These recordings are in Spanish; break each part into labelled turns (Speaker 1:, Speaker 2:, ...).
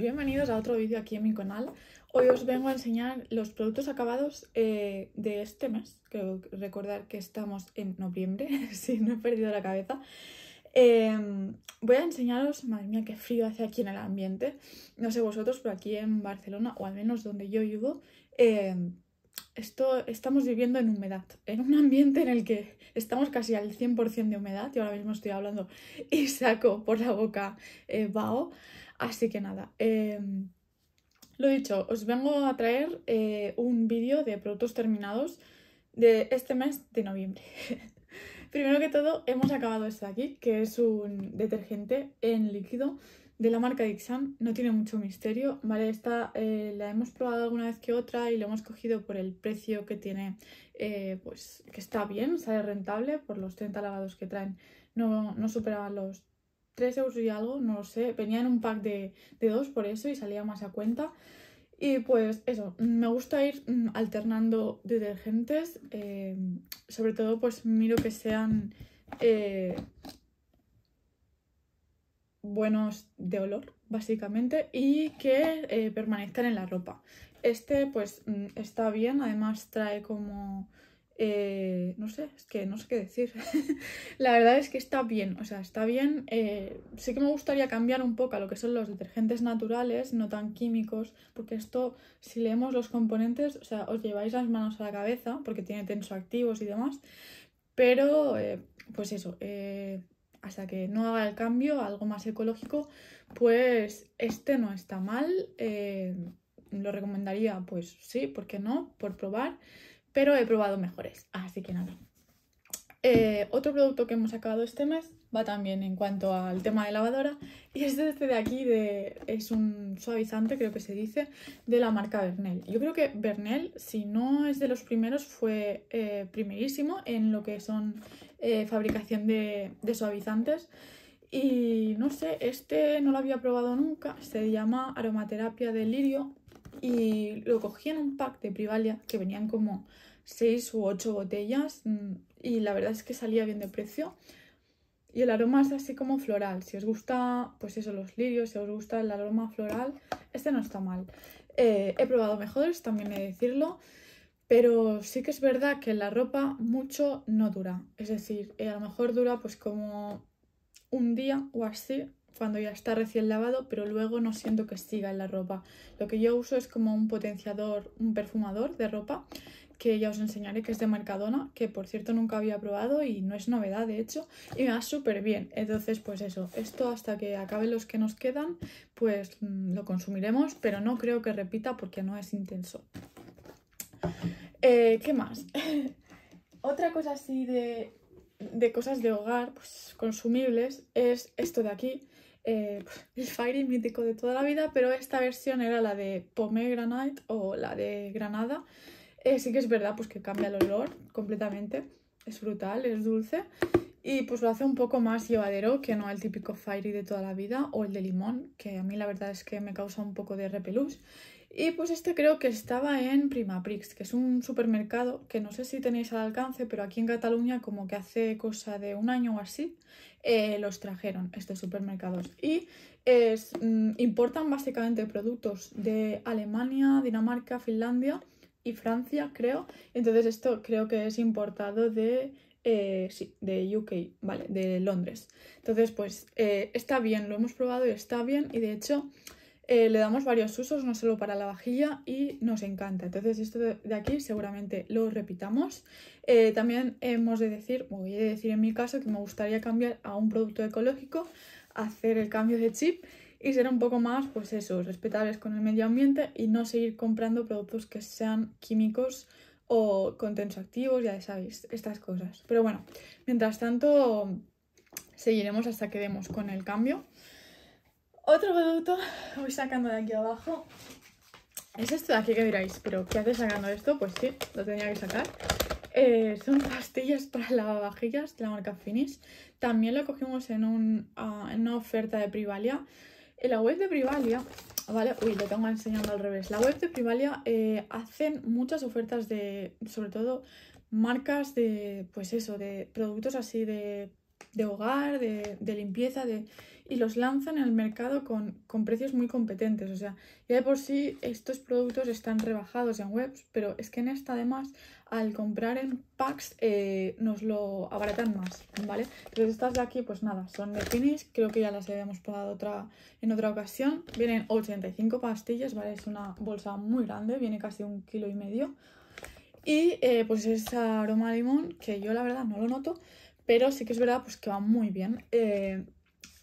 Speaker 1: Bienvenidos a otro vídeo aquí en mi canal. Hoy os vengo a enseñar los productos acabados eh, de este mes. que recordar que estamos en noviembre, si no he perdido la cabeza. Em, voy a enseñaros, madre mía, qué frío hace aquí en el ambiente. No sé vosotros, pero aquí en Barcelona, o al menos donde yo vivo, em, esto, estamos viviendo en humedad, en un ambiente en el que estamos casi al 100% de humedad, y ahora mismo estoy hablando y saco por la boca eh, así que nada. Em, lo dicho, os vengo a traer eh, un vídeo de productos terminados de este mes de noviembre. Primero que todo, hemos acabado esto de aquí, que es un detergente en líquido de la marca Dixan no tiene mucho misterio, ¿vale? Esta eh, la hemos probado alguna vez que otra y la hemos cogido por el precio que tiene, eh, pues que está bien, sale rentable, por los 30 lavados que traen no, no superaban los 3 euros y algo, no lo sé, venía en un pack de, de dos por eso y salía más a cuenta. Y pues eso, me gusta ir mm, alternando detergentes, eh, sobre todo pues miro que sean buenos de olor, básicamente, y que eh, permanezcan en la ropa. Este, pues, mm, está bien, además trae como... Eh, no sé, es que no sé qué decir. la verdad es que está bien, o sea, está bien. Eh, sí que me gustaría cambiar un poco a lo que son los detergentes naturales, no tan químicos, porque esto, si leemos los componentes, o sea, os lleváis las manos a la cabeza, porque tiene tensoactivos y demás, pero, pues eso, hasta que no haga el cambio, algo más ecológico, pues este no está mal. Eh, lo recomendaría, pues sí, ¿por qué no? Por probar, pero he probado mejores, así que nada. Eh, otro producto que hemos acabado este mes va también en cuanto al tema de lavadora y es este de aquí, de, es un suavizante creo que se dice, de la marca Bernel. Yo creo que Bernel, si no es de los primeros, fue eh, primerísimo en lo que son eh, fabricación de, de suavizantes. Y no sé, este no lo había probado nunca, se llama aromaterapia de lirio y lo cogí en un pack de Privalia que venían como 6 u 8 botellas, mm, y la verdad es que salía bien de precio. Y el aroma es así como floral. Si os gusta, pues eso, los lirios, si os gusta el aroma floral, este no está mal. Eh, he probado mejores, también he de decirlo. Pero sí que es verdad que la ropa mucho no dura. Es decir, eh, a lo mejor dura pues como un día o así, cuando ya está recién lavado, pero luego no siento que siga en la ropa. Lo que yo uso es como un potenciador, un perfumador de ropa que ya os enseñaré, que es de Mercadona, que por cierto nunca había probado y no es novedad de hecho, y me va súper bien. Entonces, pues eso, esto hasta que acaben los que nos quedan, pues mm, lo consumiremos, pero no creo que repita porque no es intenso. Eh, ¿Qué más? Otra cosa así de, cosas de hogar, pues, consumibles, es esto de aquí, eh, el fire mítico de toda la vida, pero esta versión era la de Pomegranate o la de Granada, eh, sí que es verdad pues que cambia el olor completamente, es brutal, es dulce y pues lo hace un poco más llevadero que no el típico Fairy de toda la vida o el de limón, que a mí la verdad es que me causa un poco de repelús. Y pues este creo que estaba en Primaprix, que es un supermercado que no sé si tenéis al alcance, pero aquí en Cataluña como que hace cosa de un año o así, eh, los trajeron estos supermercados. Y es, mm, importan básicamente productos de Alemania, Dinamarca, Finlandia y Francia, creo. Entonces esto creo que es importado de, eh, sí, de UK, vale, de Londres. Entonces, pues eh, está bien, lo hemos probado y está bien. Y de hecho, eh, le damos varios usos, no solo para la vajilla, y nos encanta. Entonces, esto de, aquí seguramente lo repitamos. también hemos de decir, voy a decir en mi caso, que me gustaría cambiar a un producto ecológico, hacer el cambio de chip y ser un poco más, pues eso, respetables con el medio ambiente y no seguir comprando productos que sean químicos o con activos ya sabéis, estas cosas. Pero bueno, mientras tanto, seguiremos hasta que demos con el cambio. Otro producto, voy sacando de aquí abajo, es esto de aquí que diréis, pero ¿qué hace sacando esto? Pues sí, lo tenía que sacar. Eh, son pastillas para lavavajillas de la marca Finish. También lo cogimos en, ah, en una oferta de Privalia. En la web de Privalia, ¿vale? Uy, lo tengo enseñando al revés. La web de Privalia eh, hacen muchas ofertas de, sobre todo, marcas de, pues eso, de productos así de de hogar, de, limpieza, de, y los lanzan el mercado con, precios muy competentes. O sea, ya de por sí estos productos están rebajados en webs, pero es que en esta además, al comprar en packs, eh, nos lo abaratan más, ¿vale? Entonces estas de aquí, pues nada, son de Finish, creo que ya las habíamos probado otra, en otra ocasión. Vienen 85 pastillas, ¿vale? Es una bolsa muy grande, viene casi un kilo y medio. Y eh, pues es aroma a limón, que yo la verdad no lo noto, pero sí que es verdad pues, que va muy bien. Eh,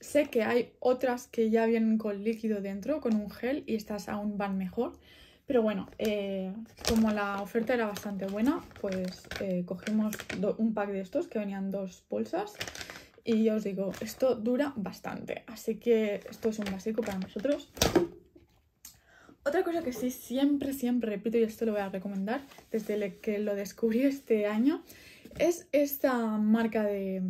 Speaker 1: sé que hay otras que ya vienen con líquido dentro, con un gel, y estas aún van mejor. Pero bueno, eh, como la oferta era bastante buena, pues eh, cogimos un pack de estos que venían dos bolsas. Y ya os digo, esto dura bastante, así que esto es un básico para nosotros. Otra cosa que sí siempre, siempre repito, y esto lo voy a recomendar desde que lo descubrí este año, es esta marca de,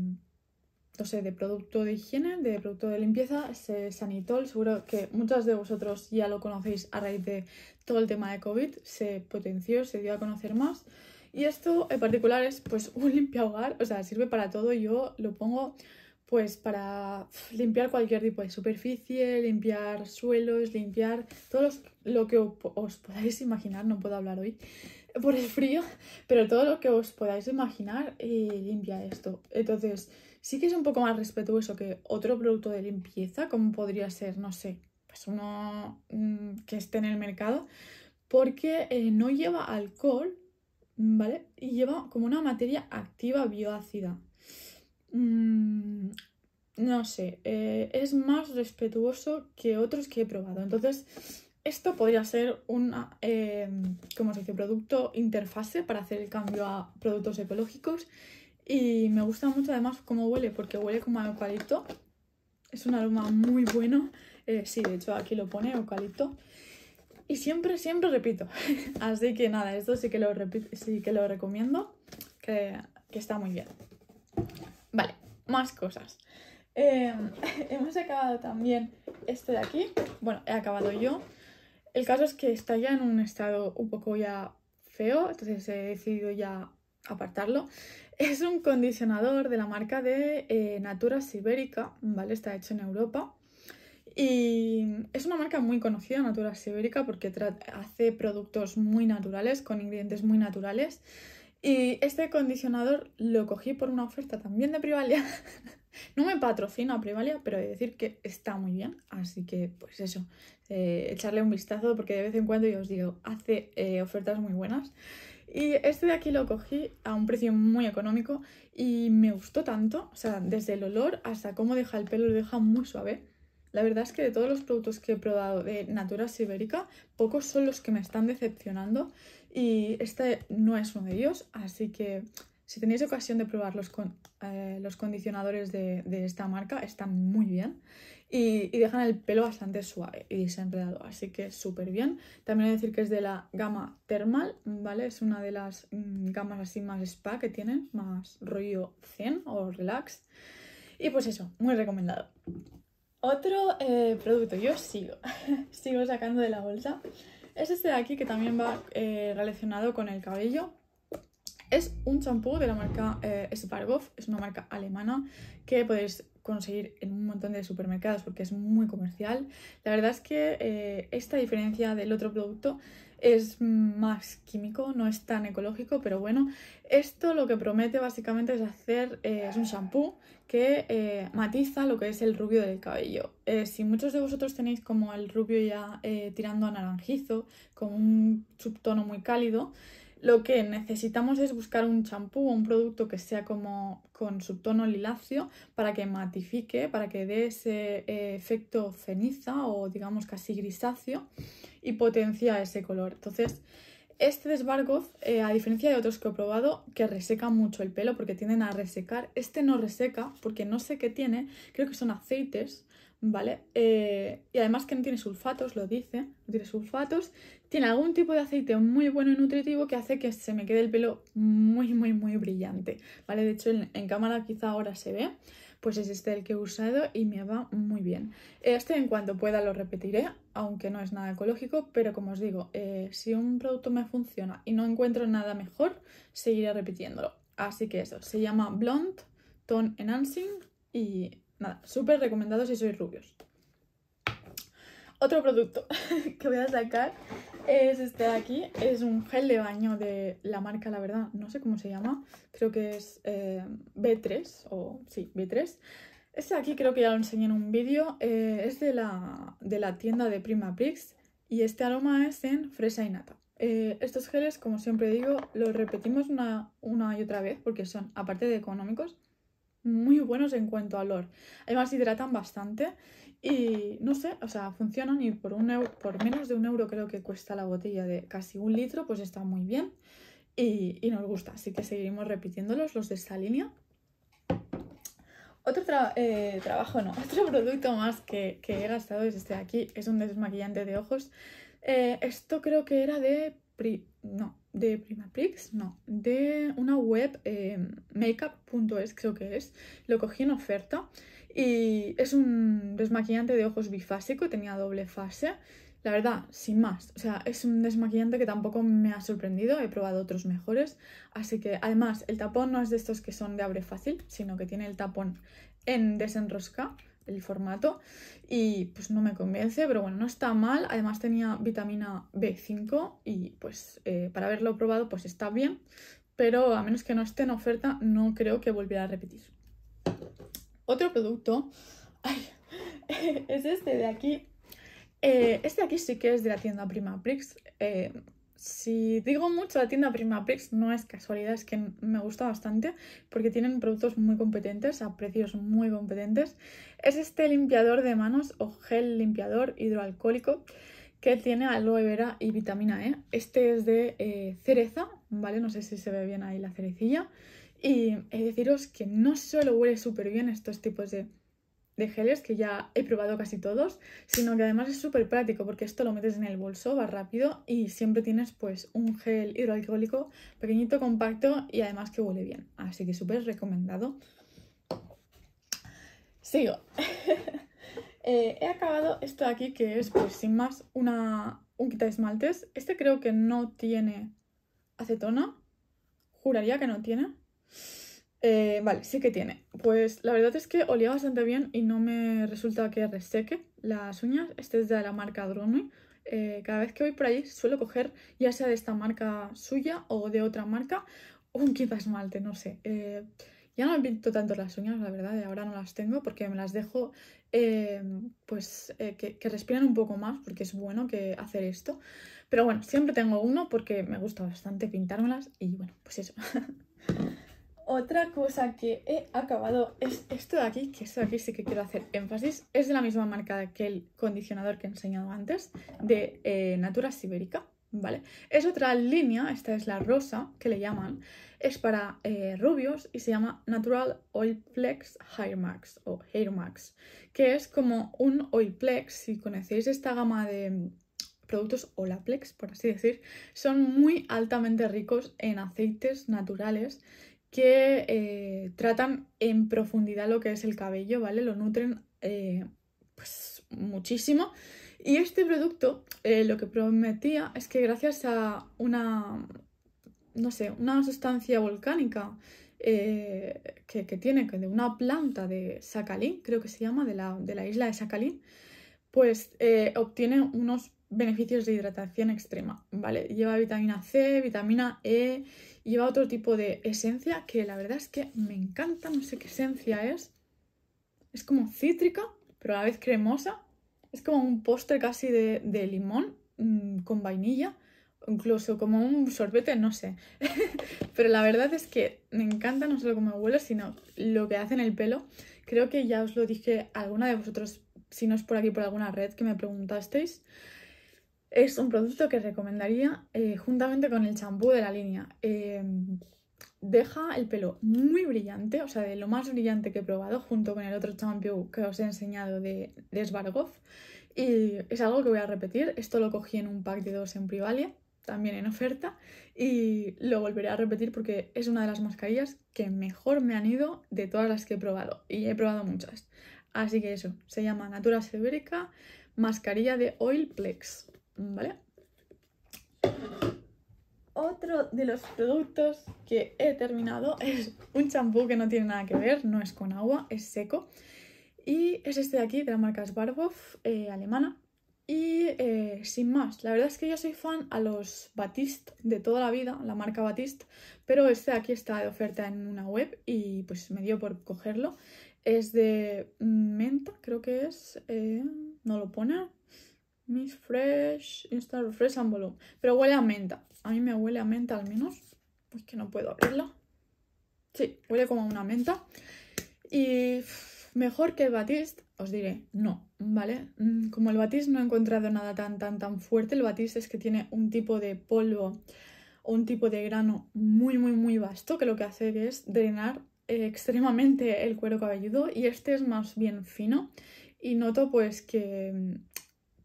Speaker 1: no sé, de producto de higiene, de producto de limpieza, es Sanitol. Seguro que muchos de vosotros ya lo conocéis a raíz de todo el tema de COVID. Se potenció, se dio a conocer más. Y esto en particular es pues un limpia hogar, o sea, sirve para todo. Yo lo pongo pues para limpiar cualquier tipo de superficie, limpiar suelos, limpiar todo lo que os podáis imaginar, no puedo hablar hoy por el frío, pero todo lo que os podáis imaginar eh, limpia esto. Entonces, sí que es un poco más respetuoso que otro producto de limpieza, como podría ser, no sé, pues uno mm, que esté en el mercado, porque eh, no lleva alcohol, ¿vale? Y lleva como una materia activa bioácida. Mm, no sé, eh, es más respetuoso que otros que he probado. Entonces, esto podría ser un eh, ¿cómo se dice? producto interfase para hacer el cambio a productos ecológicos. Y me gusta mucho además cómo huele, porque huele como a eucalipto. Es un aroma muy bueno. Eh, sí, de hecho aquí lo pone eucalipto. Y siempre, siempre repito. Así que nada, esto sí que lo, sí que lo recomiendo, que, está muy bien. Vale, más cosas. Eh, hemos acabado también este de aquí. Bueno, he acabado yo. El caso es que está ya en un estado un poco ya feo, entonces he decidido ya apartarlo. Es un condicionador de la marca de eh, Natura Sibérica, ¿vale? Está hecho en Europa. Y es una marca muy conocida, Natura Sibérica, porque hace productos muy naturales, con ingredientes muy naturales. Y este condicionador lo cogí por una oferta también de Privalia. no me patrocina Privalia, pero he de decir que está muy bien. Así que, pues eso, eh, echarle un vistazo porque de vez en cuando, yo os digo, hace eh, ofertas muy buenas. Y este de aquí lo cogí a un precio muy económico y me gustó tanto. O sea, desde el olor hasta cómo deja el pelo, lo deja muy suave. La verdad es que de todos los productos que he probado de Natura Sibérica, pocos son los que me están decepcionando. Y este no es uno de ellos, así que si tenéis ocasión de probar los, eh, los condicionadores de, esta marca, están muy bien y, dejan el pelo bastante suave y desenredado, así que súper bien. También voy decir que es de la gama Thermal, ¿vale? Es una de las mm, gamas así más spa que tienen, más rollo zen o relax. Y pues eso, muy recomendado. Otro eh, producto, yo sigo, sigo sacando de la bolsa es este de aquí que también va eh, relacionado con el cabello. Es un champú de la marca eh, es una marca alemana que podéis conseguir en un montón de supermercados porque es muy comercial. La verdad es que eh, esta diferencia del otro producto es más químico, no es tan ecológico, pero bueno, esto lo que promete básicamente es hacer, eh, es un shampoo que eh, matiza lo que es el rubio del cabello. Eh, si muchos de vosotros tenéis como el rubio ya tirando a naranjizo, con un subtono muy cálido, lo que necesitamos es buscar un champú o un producto que sea como con tono liláceo para que matifique, para que dé ese eh, efecto ceniza o digamos casi grisáceo y potencia ese color. Entonces, este desbargoz, eh, a diferencia de otros que he probado, que reseca mucho el pelo porque tienden a resecar, este no reseca porque no sé qué tiene, creo que son aceites ¿vale? Eh, y además que no tiene sulfatos, lo dice, no tiene sulfatos. Tiene algún tipo de aceite muy bueno y nutritivo que hace que se me quede el pelo muy, muy, muy brillante, ¿vale? De hecho, en, cámara quizá ahora se ve, pues es este el que he usado y me va muy bien. Eh, este en cuanto pueda lo repetiré, aunque no es nada ecológico, pero como os digo, eh, si un producto me funciona y no encuentro nada mejor, seguiré repitiéndolo. Así que eso, se llama Blonde Tone Enhancing y nada, súper recomendado si sois rubios. Otro producto que voy a sacar es este de aquí. Es un gel de baño de la marca, la verdad, no sé cómo se llama. Creo que es eh, B3 o sí, B3. Este de aquí creo que ya lo enseñé en un vídeo. Eh, es de la, de la tienda de Prima Prix y este aroma es en fresa y nata. Eh, estos geles, como siempre digo, los repetimos una, una y otra vez porque son, aparte de económicos, muy buenos en cuanto a olor. Además, hidratan bastante y no sé, o sea, funcionan y por, un euro, por menos de un euro creo que cuesta la botella de casi un litro, pues está muy bien y, nos gusta. Así que seguiremos repitiéndolos, los de esta línea. Otro eh, trabajo, no, otro producto más que, he gastado es este de aquí, es un desmaquillante de ojos. Eh, esto creo que era de pri, no, de Primaprix, no, de una web em, makeup.es creo que es, lo cogí en oferta y es un desmaquillante de ojos bifásico, tenía doble fase, la verdad, sin más, o sea, es un desmaquillante que tampoco me ha sorprendido, he probado otros mejores, así que además el tapón no es de estos que son de abre fácil, sino que tiene el tapón en desenrosca el formato y pues no me convence, pero bueno, no está mal. Además tenía vitamina B5 y pues eh, para haberlo probado pues está bien, pero a menos que no esté en oferta no creo que volviera a repetir. Otro producto es este de aquí. Eh, este de aquí sí que es de la tienda Prima Prix. Eh, si digo mucho la tienda Primaprix, no es casualidad, es que me gusta bastante porque tienen productos muy competentes, a precios muy competentes. Es este limpiador de manos o gel limpiador hidroalcohólico que tiene aloe vera y vitamina E. Este es de eh, cereza, ¿vale? No sé si se ve bien ahí la cerecilla. Y de deciros que no solo huele súper bien estos tipos de de geles, que ya he probado casi todos, sino que además es súper práctico porque esto lo metes en el bolso, va rápido y siempre tienes pues un gel hidroalcohólico pequeñito, compacto y además que huele bien. Así que súper recomendado. Sigo. Eh, he acabado esto de aquí que es pues sin más una, un quita esmaltes. Este creo que no tiene acetona. Juraría que no tiene. Eh, vale, sí que tiene. Pues la verdad es que olía bastante bien y no me resulta que reseque las uñas. Este es de la marca Drone. Eh, cada vez que voy por ahí suelo coger ya sea de esta marca suya o de otra marca un quizás esmalte, no sé. Eh, ya no he pinto tanto las uñas, la verdad, y ahora no las tengo porque me las dejo pues que, respiren respiran un poco más porque es bueno que hacer esto. Pero bueno, siempre tengo uno porque me gusta bastante pintármelas y bueno, pues eso. Otra cosa que he acabado es esto de aquí, que esto de aquí sí que quiero hacer énfasis. Es de la misma marca que el condicionador que he enseñado antes, de eh, Natura Sibérica, ¿vale? Es otra línea, esta es la rosa, que le llaman. Es para eh, rubios y se llama Natural Oil Plex Hair Max o Hair Max, que es como un Oil Plex, si conocéis esta gama de mm, productos Olaplex, por así decir, son muy altamente ricos en aceites naturales que eh, tratan en profundidad lo que es el cabello, ¿vale? Lo nutren eh, pues muchísimo. Y este producto eh, lo que prometía es que gracias a una, no sé, una sustancia volcánica que, tiene de una planta de Sakhalin, creo que se llama, de la, isla de Sacalín. pues obtiene unos beneficios de hidratación extrema, ¿vale? Lleva vitamina C, vitamina E lleva otro tipo de esencia que la verdad es que me encanta, no sé qué esencia es. Es como cítrica, pero a la vez cremosa. Es como un postre casi de, limón mm, con vainilla, incluso como un sorbete, no sé. pero la verdad es que me encanta no solo como huele, sino lo que hace en el pelo. Creo que ya os lo dije alguna de vosotros, si no es por aquí, por alguna red que me preguntasteis es un producto que recomendaría eh, juntamente con el champú de la línea. Em, deja el pelo muy brillante, o sea, de lo más brillante que he probado, junto con el otro champú que os he enseñado de, de Y es algo que voy a repetir. Esto lo cogí en un pack de dos en Privalia, también en oferta. Y lo volveré a repetir porque es una de las mascarillas que mejor me han ido de todas las que he probado. Y he probado muchas. Así que eso, se llama Natura Sebérica Mascarilla de Oil Plex. ¿vale? Otro de los productos que he terminado es un champú que no tiene nada que ver, no es con agua, es seco. Y es este de aquí, de la marca Sbarboff, eh, alemana. Y eh, sin más, la verdad es que yo soy fan a los Batiste de toda la vida, la marca Batiste, pero este de aquí está de oferta en una web y pues me dio por cogerlo. Es de menta, creo que es, eh, no lo pone, Miss Fresh, Insta Refresh and Pero huele a menta. A mí me huele a menta al menos. Pues que no puedo abrirla. Sí, huele como una menta. Y mejor que el Batiste, os diré, no, ¿vale? Mm, como el Batiste no he encontrado nada tan, tan, tan fuerte. El Batiste es que tiene un tipo de polvo o un tipo de grano muy, muy, muy vasto que lo que hace es drenar eh, extremadamente el cuero cabelludo y este es más bien fino y noto pues que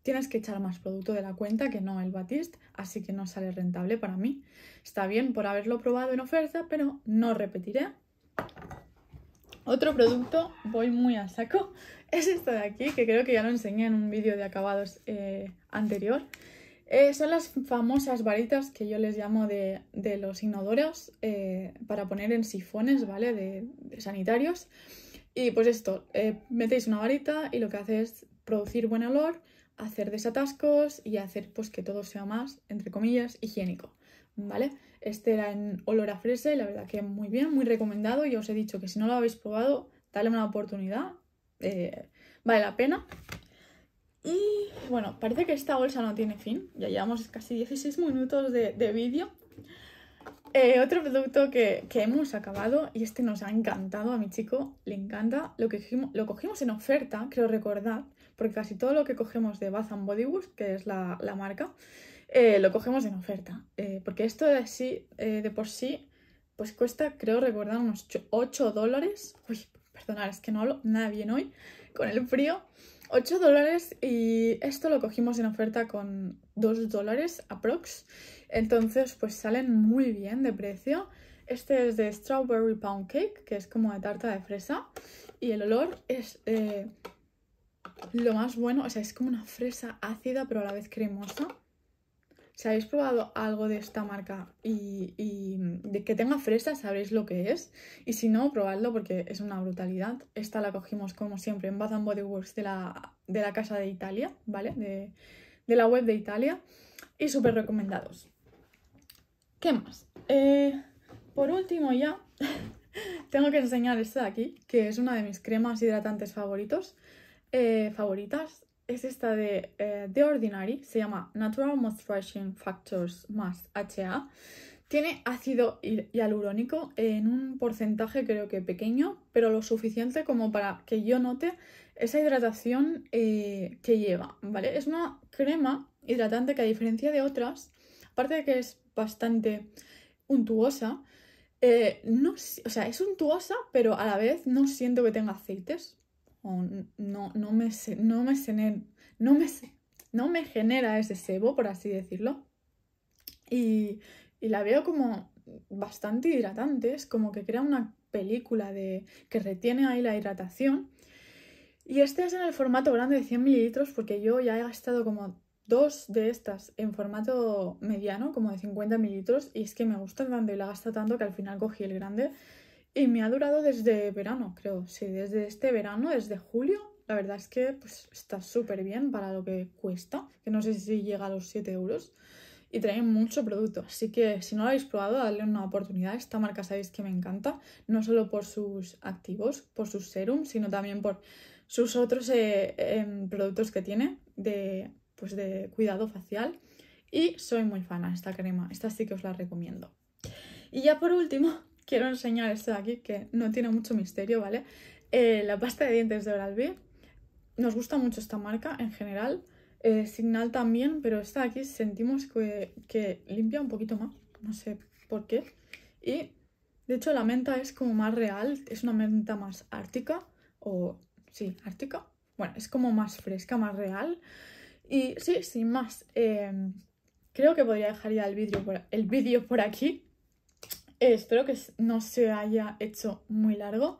Speaker 1: tienes que echar más producto de la cuenta que no el batiste, así que no sale rentable para mí. Está bien por haberlo probado en oferta, pero no repetiré. Otro producto, voy muy a saco, es esto de aquí, que creo que ya lo enseñé en un vídeo de acabados eh, anterior. Eh, son las famosas varitas que yo les llamo de, los inodoros eh, para poner en sifones, ¿vale? De, de sanitarios. Y pues esto, metéis una varita y lo que hace es producir buen olor hacer desatascos y hacer pues que todo sea más, entre comillas, higiénico, ¿vale? Este era en olor a fresa y la verdad que muy bien, muy recomendado. y os he dicho que si no lo habéis probado, dale una oportunidad, eh, vale la pena. Y bueno, parece que esta bolsa no tiene fin, ya llevamos casi 16 minutos de, vídeo. Eh, otro producto que, hemos acabado, y este nos ha encantado, a mi chico le encanta, lo, lo cogimos en oferta, creo recordar, porque casi todo lo que cogemos de Bath Body Works, que es la, marca, eh, lo cogemos en oferta. Eh, porque esto de, sí, eh, de por sí, pues cuesta, creo recordar, unos 8 dólares. Uy, perdonad, es que no hablo nada bien hoy con el frío. 8 dólares y esto lo cogimos en oferta con 2 dólares aprox. Entonces, pues salen muy bien de precio. Este es de Strawberry Pound Cake, que es como de tarta de fresa. Y el olor es lo más bueno, o sea, es como una fresa ácida pero a la vez cremosa. Si habéis probado algo de esta marca y, de que tenga fresa, sabréis lo que es. Y si no, probadlo porque es una brutalidad. Esta la cogimos, como siempre, en Bath Body Works de la, casa de Italia, ¿vale? De, la web de Italia. Y súper recomendados. ¿Qué más? Eh, por último ya, tengo que enseñar esta de aquí, que es una de mis cremas hidratantes favoritos. Eh, favoritas es esta de eh, The Ordinary, se llama Natural Moisturizing Factors más HA. Tiene ácido hialurónico en un porcentaje creo que pequeño, pero lo suficiente como para que yo note esa hidratación eh, que lleva, ¿vale? Es una crema hidratante que a diferencia de otras, aparte de que es bastante untuosa, no, o sea, es untuosa, pero a la vez no siento que tenga aceites, o no, no, me, genera ese sebo, por así decirlo. Y, la veo como bastante hidratante, es como que crea una película de, que retiene ahí la hidratación. Y este es en el formato grande de 100 mililitros porque yo ya he gastado como dos de estas en formato mediano, como de 50 mililitros, y es que me gusta tanto y la gasta tanto que al final cogí el grande y me ha durado desde verano, creo. Sí, desde este verano, desde julio. La verdad es que pues, está súper bien para lo que cuesta, que no sé si llega a los 7 euros. Y trae mucho producto, así que si no lo habéis probado, dadle una oportunidad. Esta marca sabéis que me encanta, no solo por sus activos, por sus serums, sino también por sus otros eh, em, productos que tiene de, pues de cuidado facial. Y soy muy fan de esta crema, esta sí que os la recomiendo. Y ya por último, quiero enseñar esto de aquí, que no tiene mucho misterio, ¿vale? Eh, la pasta de dientes de Oral-B. Nos gusta mucho esta marca en general. Eh, Signal también, pero esta de aquí sentimos que, limpia un poquito más. No sé por qué. Y de hecho la menta es como más real. Es una menta más ártica. O sí, ártica. Bueno, es como más fresca, más real. Y sí, sin más. Eh, creo que podría dejar ya el por, el vídeo por aquí espero que no se haya hecho muy largo.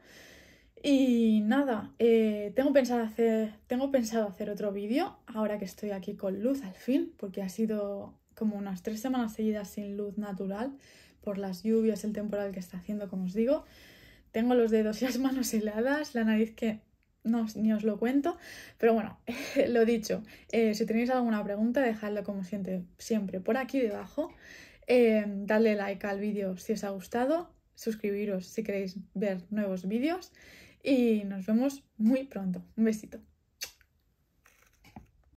Speaker 1: Y nada, eh, tengo, pensado hacer, tengo pensado hacer otro vídeo ahora que estoy aquí con luz al fin, porque ha sido como unas tres semanas seguidas sin luz natural por las lluvias, el temporal que está haciendo, como os digo. Tengo los dedos y las manos heladas, la nariz que no, ni os lo cuento, pero bueno, lo dicho, eh, si tenéis alguna pregunta, dejadlo como siempre por aquí debajo. Em, Dale like al vídeo si os ha gustado, suscribiros si queréis ver nuevos vídeos y nos vemos muy pronto. Un besito.